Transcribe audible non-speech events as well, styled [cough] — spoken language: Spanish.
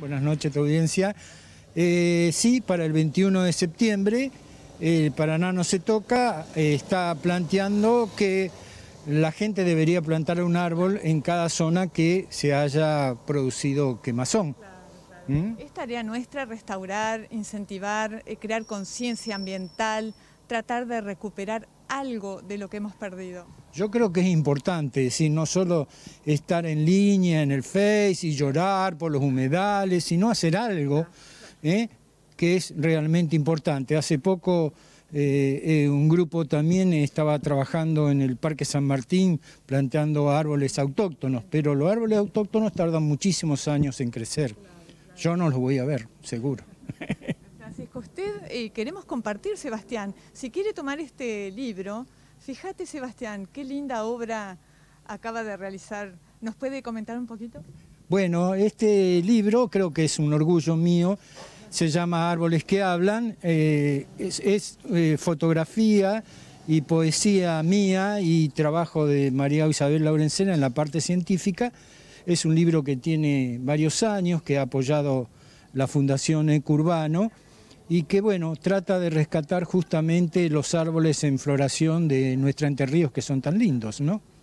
Buenas noches, tu audiencia. Eh, sí, para el 21 de septiembre, el Paraná no se toca, eh, está planteando que la gente debería plantar un árbol en cada zona que se haya producido quemazón. ¿Mm? Es tarea nuestra restaurar, incentivar, eh, crear conciencia ambiental, tratar de recuperar algo de lo que hemos perdido? Yo creo que es importante, no solo estar en línea, en el Face y llorar por los humedales, sino hacer algo ah, ¿eh? que es realmente importante. Hace poco eh, eh, un grupo también estaba trabajando en el Parque San Martín planteando árboles autóctonos, pero los árboles autóctonos tardan muchísimos años en crecer. Yo no los voy a ver, seguro. [laughs] usted eh, queremos compartir, Sebastián. Si quiere tomar este libro, fíjate, Sebastián, qué linda obra acaba de realizar. ¿Nos puede comentar un poquito? Bueno, este libro creo que es un orgullo mío. Se llama Árboles que hablan. Eh, es, eh, fotografía y poesía mía y trabajo de María Isabel Laurencena en la parte científica. Es un libro que tiene varios años, que ha apoyado la Fundación Ecurbano y que bueno, trata de rescatar justamente los árboles en floración de nuestra Entre que son tan lindos, ¿no?